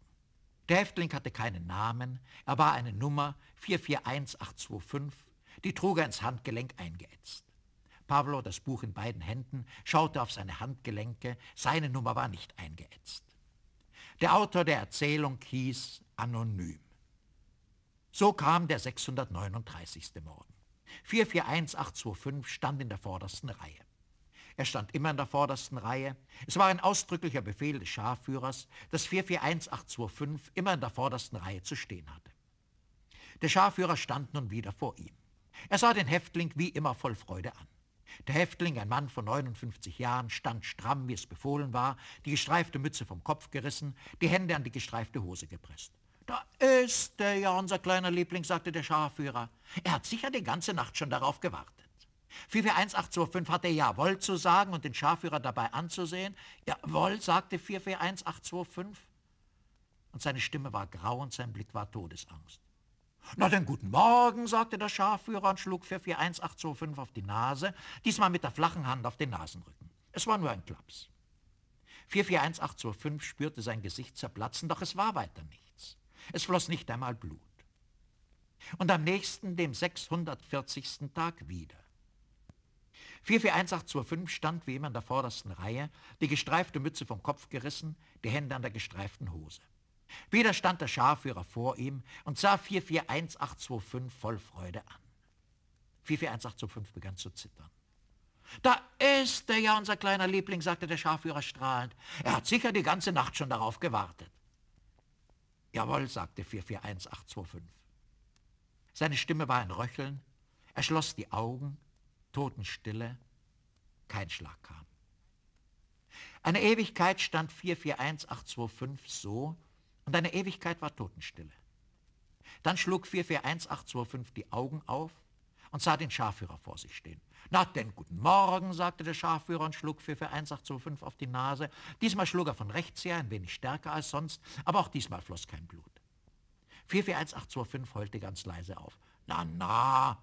Der Häftling hatte keinen Namen, er war eine Nummer 441825, die trug er ins Handgelenk eingeätzt. Pavlo, das Buch in beiden Händen, schaute auf seine Handgelenke, seine Nummer war nicht eingeätzt. Der Autor der Erzählung hieß Anonym. So kam der 639. Morgen. 441825 stand in der vordersten Reihe. Er stand immer in der vordersten Reihe. Es war ein ausdrücklicher Befehl des Scharführers, dass 441825 immer in der vordersten Reihe zu stehen hatte. Der Scharführer stand nun wieder vor ihm. Er sah den Häftling wie immer voll Freude an. Der Häftling, ein Mann von 59 Jahren, stand stramm, wie es befohlen war, die gestreifte Mütze vom Kopf gerissen, die Hände an die gestreifte Hose gepresst. Da ist er ja, unser kleiner Liebling, sagte der Scharführer. Er hat sicher die ganze Nacht schon darauf gewartet. 441825 hatte Jawohl zu sagen und den Scharführer dabei anzusehen. Jawohl, sagte 441825. Und seine Stimme war grau und sein Blick war Todesangst. Na denn guten Morgen, sagte der Scharführer und schlug 441825 auf die Nase, diesmal mit der flachen Hand auf den Nasenrücken. Es war nur ein Klaps. 441825 spürte sein Gesicht zerplatzen, doch es war weiter nichts. Es floss nicht einmal Blut. Und am nächsten, dem 640. Tag wieder. 441825 stand wie immer in der vordersten Reihe, die gestreifte Mütze vom Kopf gerissen, die Hände an der gestreiften Hose. Wieder stand der Scharführer vor ihm und sah 441825 voll Freude an. 441825 begann zu zittern. Da ist er ja, unser kleiner Liebling, sagte der Scharführer strahlend. Er hat sicher die ganze Nacht schon darauf gewartet. Jawohl, sagte 441825. Seine Stimme war ein Röcheln. Er schloss die Augen Totenstille, kein Schlag kam. Eine Ewigkeit stand 441825 so und eine Ewigkeit war Totenstille. Dann schlug 441825 die Augen auf und sah den Scharführer vor sich stehen. Na denn, guten Morgen, sagte der Scharführer und schlug 441825 auf die Nase. Diesmal schlug er von rechts her, ein wenig stärker als sonst, aber auch diesmal floss kein Blut. 441825 heulte ganz leise auf. Na, na,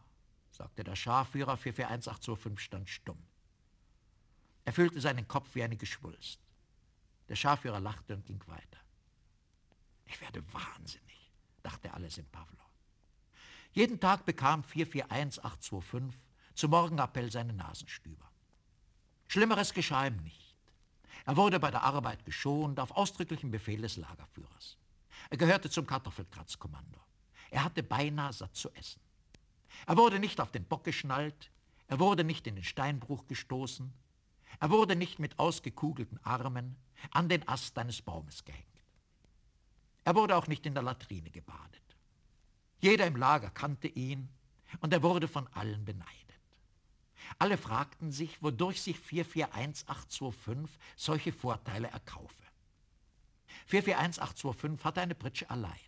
sagte der Scharführer 441825, stand stumm. Er fühlte seinen Kopf wie eine Geschwulst. Der Scharführer lachte und ging weiter. Ich werde wahnsinnig, dachte alles in Pavlov. Jeden Tag bekam 441825 zum Morgenappell seine Nasenstüber. Schlimmeres geschah ihm nicht. Er wurde bei der Arbeit geschont auf ausdrücklichen Befehl des Lagerführers. Er gehörte zum Kartoffelkratzkommando. Er hatte beinahe satt zu essen. Er wurde nicht auf den Bock geschnallt, er wurde nicht in den Steinbruch gestoßen, er wurde nicht mit ausgekugelten Armen an den Ast eines Baumes gehängt. Er wurde auch nicht in der Latrine gebadet. Jeder im Lager kannte ihn und er wurde von allen beneidet. Alle fragten sich, wodurch sich 441825 solche Vorteile erkaufe. 441825 hatte eine Pritsche allein.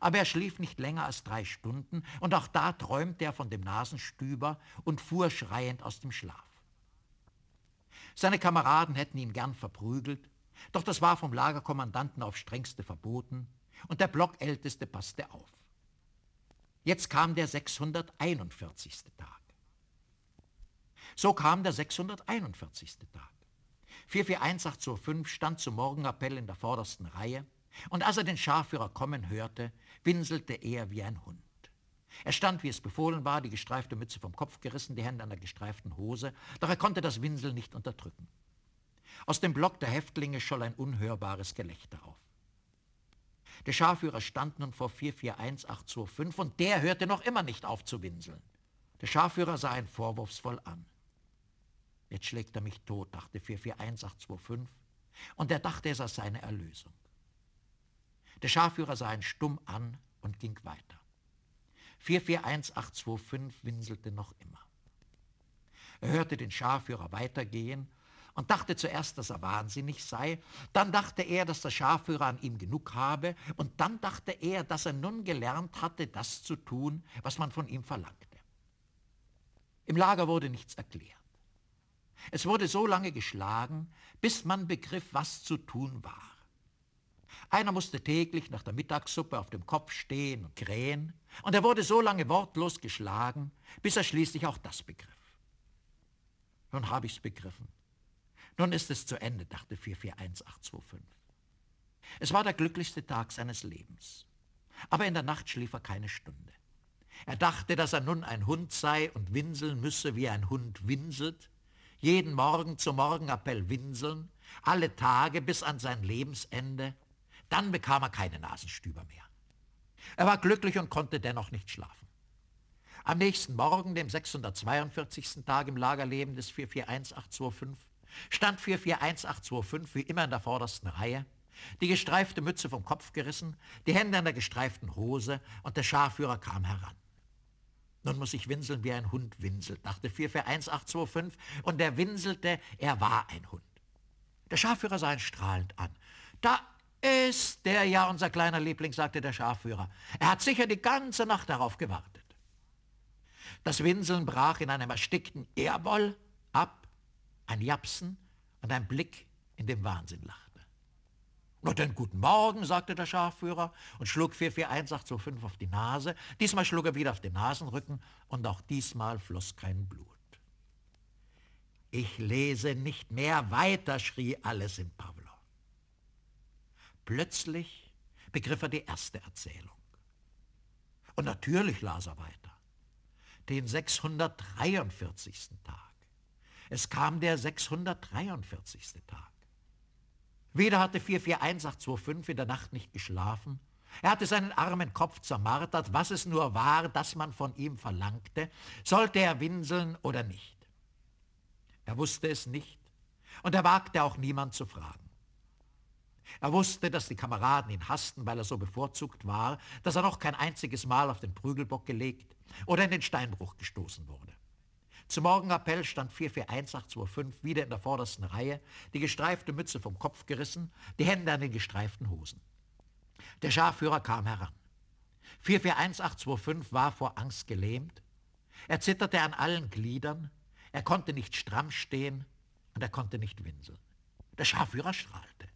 Aber er schlief nicht länger als drei Stunden, und auch da träumte er von dem Nasenstüber und fuhr schreiend aus dem Schlaf. Seine Kameraden hätten ihn gern verprügelt, doch das war vom Lagerkommandanten auf strengste verboten, und der Blockälteste passte auf. Jetzt kam der 641. Tag. So kam der 641. Tag. 441 5 stand zum Morgenappell in der vordersten Reihe, und als er den Scharführer kommen hörte, winselte er wie ein Hund. Er stand, wie es befohlen war, die gestreifte Mütze vom Kopf gerissen, die Hände an der gestreiften Hose, doch er konnte das Winseln nicht unterdrücken. Aus dem Block der Häftlinge scholl ein unhörbares Gelächter auf. Der Scharführer stand nun vor 441825 und der hörte noch immer nicht auf zu winseln. Der Scharführer sah ihn vorwurfsvoll an. Jetzt schlägt er mich tot, dachte 441825 und er dachte, es sei seine Erlösung. Der Scharführer sah ihn stumm an und ging weiter. 441825 winselte noch immer. Er hörte den Scharführer weitergehen und dachte zuerst, dass er wahnsinnig sei, dann dachte er, dass der Scharführer an ihm genug habe und dann dachte er, dass er nun gelernt hatte, das zu tun, was man von ihm verlangte. Im Lager wurde nichts erklärt. Es wurde so lange geschlagen, bis man begriff, was zu tun war. Einer musste täglich nach der Mittagssuppe auf dem Kopf stehen und krähen, und er wurde so lange wortlos geschlagen, bis er schließlich auch das begriff. Nun habe ich's begriffen. Nun ist es zu Ende, dachte 441825. Es war der glücklichste Tag seines Lebens. Aber in der Nacht schlief er keine Stunde. Er dachte, dass er nun ein Hund sei und winseln müsse, wie ein Hund winselt, jeden Morgen zum Morgenappell winseln, alle Tage bis an sein Lebensende dann bekam er keine Nasenstüber mehr. Er war glücklich und konnte dennoch nicht schlafen. Am nächsten Morgen, dem 642. Tag im Lagerleben des 441825, stand 441825 wie immer in der vordersten Reihe, die gestreifte Mütze vom Kopf gerissen, die Hände an der gestreiften Hose und der Scharführer kam heran. Nun muss ich winseln, wie ein Hund winselt, dachte 441825 und er winselte, er war ein Hund. Der Scharführer sah ihn strahlend an. Da ist der ja unser kleiner Liebling, sagte der Scharführer. Er hat sicher die ganze Nacht darauf gewartet. Das Winseln brach in einem erstickten Erboll ab, ein Japsen und ein Blick, in dem Wahnsinn lachte. Na denn, guten Morgen, sagte der Scharführer und schlug 441825 auf die Nase. Diesmal schlug er wieder auf den Nasenrücken und auch diesmal floss kein Blut. Ich lese nicht mehr weiter, schrie alles in Pavlov. Plötzlich begriff er die erste Erzählung. Und natürlich las er weiter. Den 643. Tag. Es kam der 643. Tag. Wieder hatte 441825 in der Nacht nicht geschlafen. Er hatte seinen armen Kopf zermartert, was es nur war, dass man von ihm verlangte, sollte er winseln oder nicht. Er wusste es nicht und er wagte auch niemand zu fragen. Er wusste, dass die Kameraden ihn hassten, weil er so bevorzugt war, dass er noch kein einziges Mal auf den Prügelbock gelegt oder in den Steinbruch gestoßen wurde. Zum Morgenappell stand 441825 wieder in der vordersten Reihe, die gestreifte Mütze vom Kopf gerissen, die Hände an den gestreiften Hosen. Der Scharführer kam heran. 441825 war vor Angst gelähmt. Er zitterte an allen Gliedern, er konnte nicht stramm stehen und er konnte nicht winseln. Der Scharführer strahlte.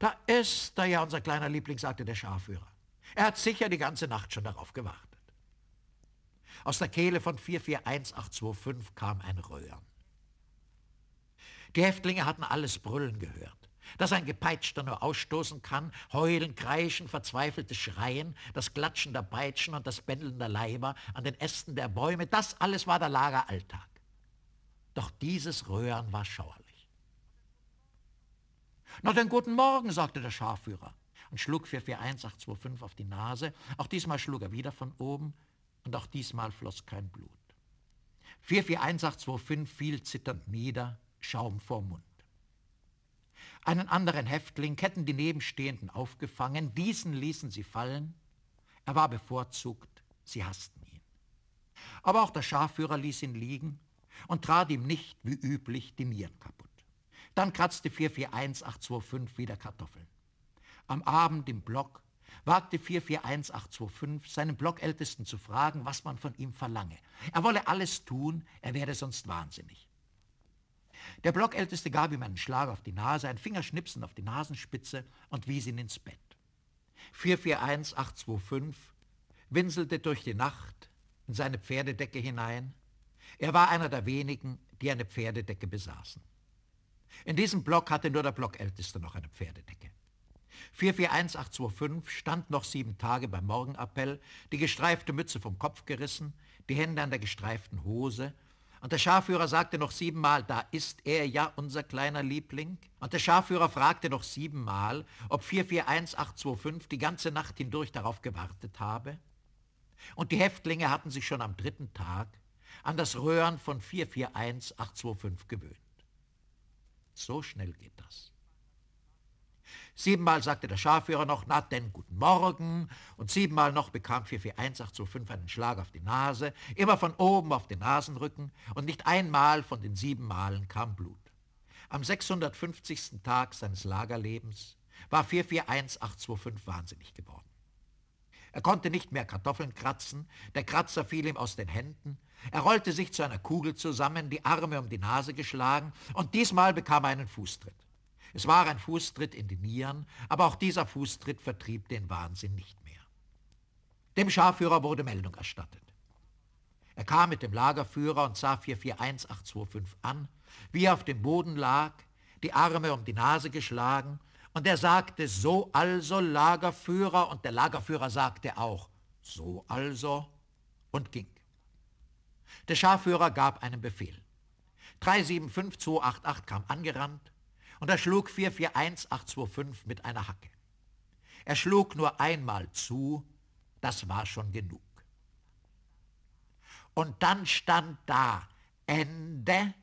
Da ist er ja, unser kleiner Liebling, sagte der Scharführer. Er hat sicher die ganze Nacht schon darauf gewartet. Aus der Kehle von 441825 kam ein Röhren. Die Häftlinge hatten alles brüllen gehört. Dass ein Gepeitschter nur ausstoßen kann, heulen, kreischen, verzweifeltes Schreien, das Klatschen der Peitschen und das Bändeln der Leiber an den Ästen der Bäume, das alles war der Lageralltag. Doch dieses Röhren war schauerlich. Na dann guten Morgen, sagte der Scharführer und schlug 441825 auf die Nase. Auch diesmal schlug er wieder von oben und auch diesmal floss kein Blut. 441825 fiel zitternd nieder, Schaum vor Mund. Einen anderen Häftling hätten die Nebenstehenden aufgefangen, diesen ließen sie fallen. Er war bevorzugt, sie hassten ihn. Aber auch der Scharführer ließ ihn liegen und trat ihm nicht, wie üblich, die Nieren kaputt. Dann kratzte 441825 wieder Kartoffeln. Am Abend im Block wagte 441825 seinen Blockältesten zu fragen, was man von ihm verlange. Er wolle alles tun, er werde sonst wahnsinnig. Der Blockälteste gab ihm einen Schlag auf die Nase, ein Fingerschnipsen auf die Nasenspitze und wies ihn ins Bett. 441825 winselte durch die Nacht in seine Pferdedecke hinein. Er war einer der wenigen, die eine Pferdedecke besaßen. In diesem Block hatte nur der Blockälteste noch eine Pferdedecke. 441825 stand noch sieben Tage beim Morgenappell, die gestreifte Mütze vom Kopf gerissen, die Hände an der gestreiften Hose. Und der Scharführer sagte noch siebenmal, da ist er ja, unser kleiner Liebling. Und der Scharführer fragte noch siebenmal, ob 441825 die ganze Nacht hindurch darauf gewartet habe. Und die Häftlinge hatten sich schon am dritten Tag an das Röhren von 441825 gewöhnt. So schnell geht das. Siebenmal sagte der Schafführer noch, na denn, guten Morgen. Und siebenmal noch bekam 441825 einen Schlag auf die Nase, immer von oben auf den Nasenrücken und nicht einmal von den sieben Malen kam Blut. Am 650. Tag seines Lagerlebens war 441825 wahnsinnig geworden. Er konnte nicht mehr Kartoffeln kratzen, der Kratzer fiel ihm aus den Händen er rollte sich zu einer Kugel zusammen, die Arme um die Nase geschlagen, und diesmal bekam er einen Fußtritt. Es war ein Fußtritt in die Nieren, aber auch dieser Fußtritt vertrieb den Wahnsinn nicht mehr. Dem Scharführer wurde Meldung erstattet. Er kam mit dem Lagerführer und sah 441825 an, wie er auf dem Boden lag, die Arme um die Nase geschlagen, und er sagte, so also Lagerführer, und der Lagerführer sagte auch, so also, und ging. Der Scharführer gab einen Befehl. 375288 kam angerannt und er schlug 441825 mit einer Hacke. Er schlug nur einmal zu, das war schon genug. Und dann stand da Ende,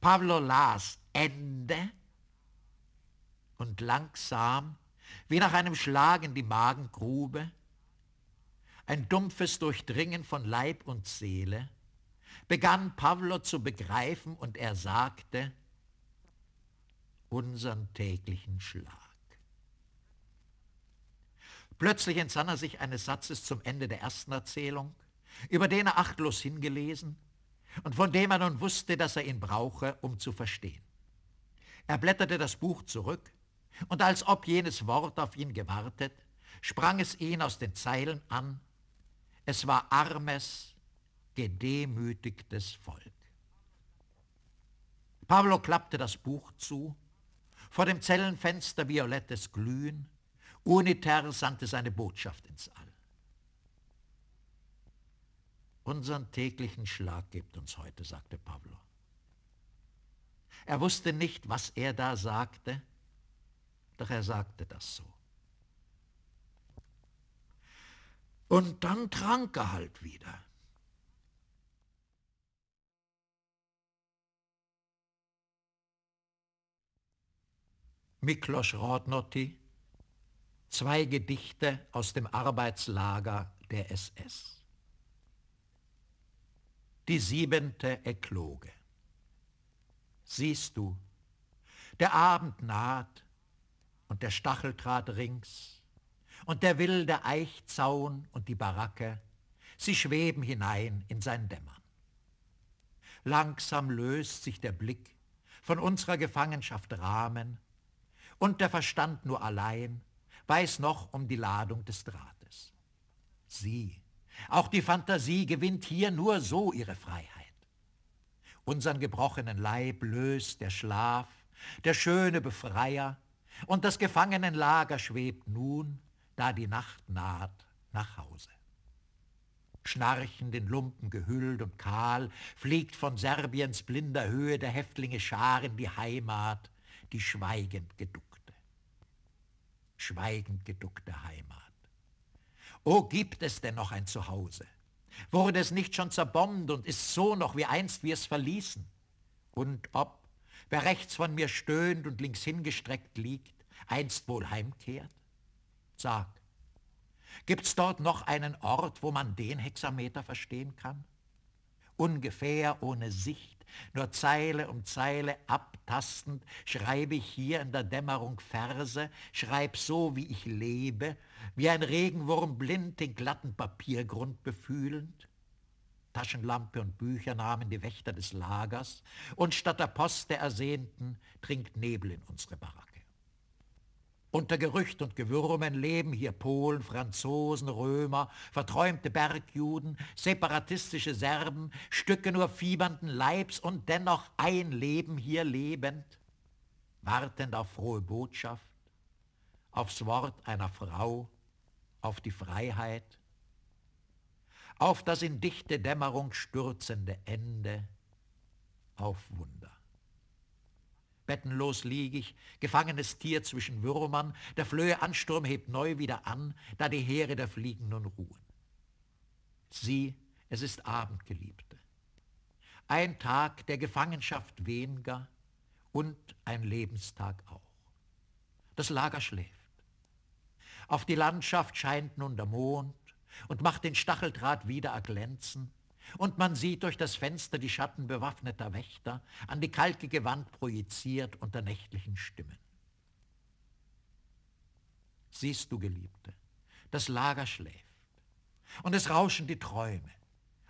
Pablo las Ende und langsam, wie nach einem Schlag in die Magengrube, ein dumpfes Durchdringen von Leib und Seele, begann Pavlo zu begreifen und er sagte, unseren täglichen Schlag. Plötzlich entsann er sich eines Satzes zum Ende der ersten Erzählung, über den er achtlos hingelesen und von dem er nun wusste, dass er ihn brauche, um zu verstehen. Er blätterte das Buch zurück und als ob jenes Wort auf ihn gewartet, sprang es ihn aus den Zeilen an. Es war armes, gedemütigtes Volk. Pablo klappte das Buch zu, vor dem Zellenfenster violettes Glühen, Uniter sandte seine Botschaft ins All. Unseren täglichen Schlag gibt uns heute, sagte Pablo. Er wusste nicht, was er da sagte, doch er sagte das so. Und dann trank er halt wieder. Miklos Rodnoty, zwei Gedichte aus dem Arbeitslager der SS. Die siebente Ekloge. Siehst du, der Abend naht und der Stacheldraht rings und der wilde Eichzaun und die Baracke, sie schweben hinein in sein Dämmern. Langsam löst sich der Blick von unserer Gefangenschaft Rahmen und der Verstand nur allein weiß noch um die Ladung des Drahtes. Sie, auch die Fantasie gewinnt hier nur so ihre Freiheit. Unseren gebrochenen Leib löst der Schlaf, der schöne Befreier, und das Gefangenenlager schwebt nun, da die Nacht naht, nach Hause. Schnarchend in Lumpen gehüllt und kahl, fliegt von Serbiens blinder Höhe der Häftlinge Scharen die Heimat, die schweigend geduckt schweigend geduckte Heimat. O gibt es denn noch ein Zuhause? Wurde es nicht schon zerbombt und ist so noch wie einst wir es verließen? Und ob, wer rechts von mir stöhnt und links hingestreckt liegt, einst wohl heimkehrt? Sag, gibt's dort noch einen Ort, wo man den Hexameter verstehen kann? Ungefähr ohne Sicht nur Zeile um Zeile abtastend schreibe ich hier in der Dämmerung Verse, schreib so, wie ich lebe, wie ein Regenwurm blind den glatten Papiergrund befühlend. Taschenlampe und Bücher nahmen die Wächter des Lagers, und statt der Post der Ersehnten trinkt Nebel in unsere Baracke. Unter Gerücht und Gewürmen leben hier Polen, Franzosen, Römer, verträumte Bergjuden, separatistische Serben, Stücke nur fiebernden Leibs und dennoch ein Leben hier lebend, wartend auf frohe Botschaft, aufs Wort einer Frau, auf die Freiheit, auf das in dichte Dämmerung stürzende Ende, auf Wunder bettenlos lieg ich, gefangenes Tier zwischen Würmern, der Flöhe Ansturm hebt neu wieder an, da die Heere der Fliegen nun ruhen. Sieh, es ist Abend, Geliebte. Ein Tag der Gefangenschaft weniger und ein Lebenstag auch. Das Lager schläft. Auf die Landschaft scheint nun der Mond und macht den Stacheldraht wieder erglänzen, und man sieht durch das Fenster die Schatten bewaffneter Wächter, an die kalkige Wand projiziert unter nächtlichen Stimmen. Siehst du, Geliebte, das Lager schläft und es rauschen die Träume.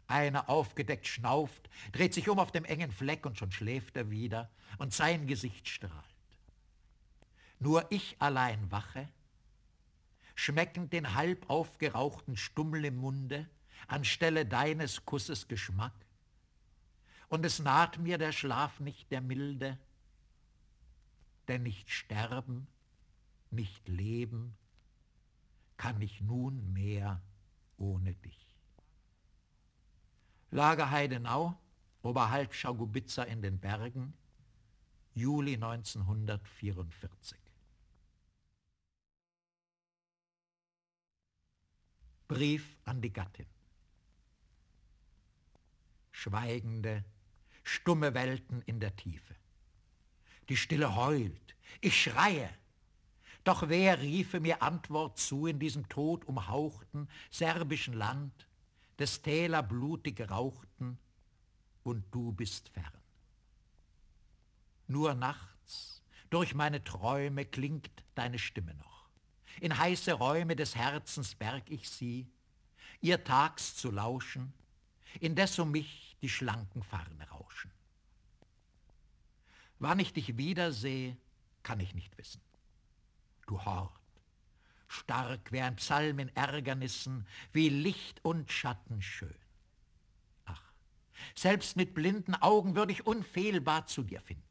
Einer aufgedeckt schnauft, dreht sich um auf dem engen Fleck und schon schläft er wieder und sein Gesicht strahlt. Nur ich allein wache, schmeckend den halb aufgerauchten Stummel im Munde, anstelle deines Kusses Geschmack? Und es naht mir der Schlaf nicht der Milde, denn nicht sterben, nicht leben kann ich nunmehr ohne dich. Lager Heidenau, oberhalb Schaugubitzer in den Bergen, Juli 1944. Brief an die Gattin schweigende, stumme Welten in der Tiefe. Die Stille heult, ich schreie. Doch wer riefe mir Antwort zu in diesem todumhauchten serbischen Land, des Täler blutig rauchten, und du bist fern. Nur nachts, durch meine Träume klingt deine Stimme noch. In heiße Räume des Herzens berg ich sie, ihr tags zu lauschen, indes um mich die schlanken Farne rauschen. Wann ich dich wiedersehe, kann ich nicht wissen. Du Hort, stark wie ein Psalm in Ärgernissen, wie Licht und Schatten schön. Ach, selbst mit blinden Augen würde ich unfehlbar zu dir finden.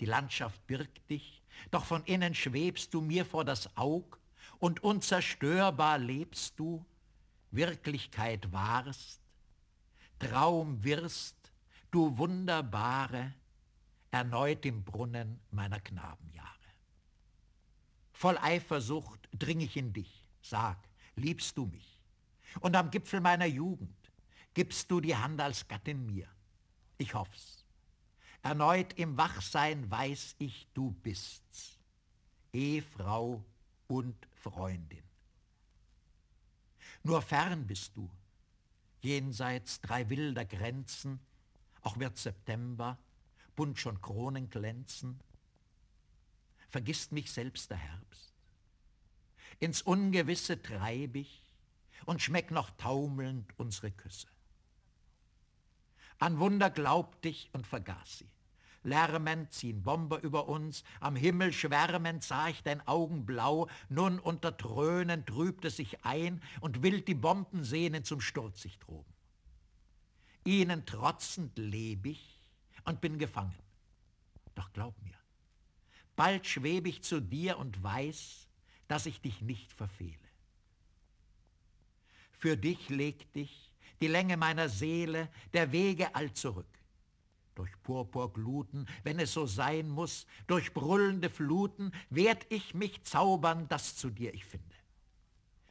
Die Landschaft birgt dich, doch von innen schwebst du mir vor das Aug und unzerstörbar lebst du, Wirklichkeit warst Traum wirst, du wunderbare, erneut im Brunnen meiner Knabenjahre. Voll Eifersucht dring ich in dich, sag, liebst du mich? Und am Gipfel meiner Jugend gibst du die Hand als Gattin mir. Ich hoff's. Erneut im Wachsein weiß ich, du bist's. Ehefrau und Freundin. Nur fern bist du, jenseits drei wilder Grenzen, auch wird September, bunt schon Kronen glänzen. Vergisst mich selbst der Herbst. Ins Ungewisse treib ich und schmeck noch taumelnd unsere Küsse. An Wunder glaubt ich und vergaß sie. Lärmend ziehen Bomber über uns, am Himmel schwärmend sah ich dein Augen blau, nun unter Trönen trübt es sich ein und wild die Bomben sehnen zum Sturz sich droben. Ihnen trotzend leb ich und bin gefangen. Doch glaub mir, bald schweb ich zu dir und weiß, dass ich dich nicht verfehle. Für dich legt dich die Länge meiner Seele der Wege all zurück durch Purpurgluten, wenn es so sein muss, durch brüllende Fluten, werd ich mich zaubern, dass zu dir ich finde.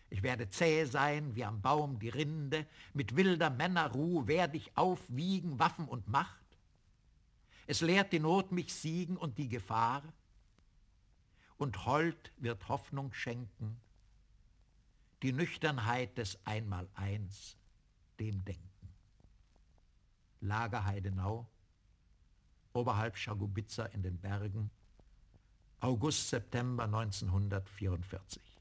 Ich werde zäh sein, wie am Baum die Rinde, mit wilder Männerruh werd ich aufwiegen Waffen und Macht. Es lehrt die Not mich siegen und die Gefahr, und hold wird Hoffnung schenken, die Nüchternheit des Einmaleins dem Denken. Lager Heidenau oberhalb Schagubica in den Bergen, August, September 1944.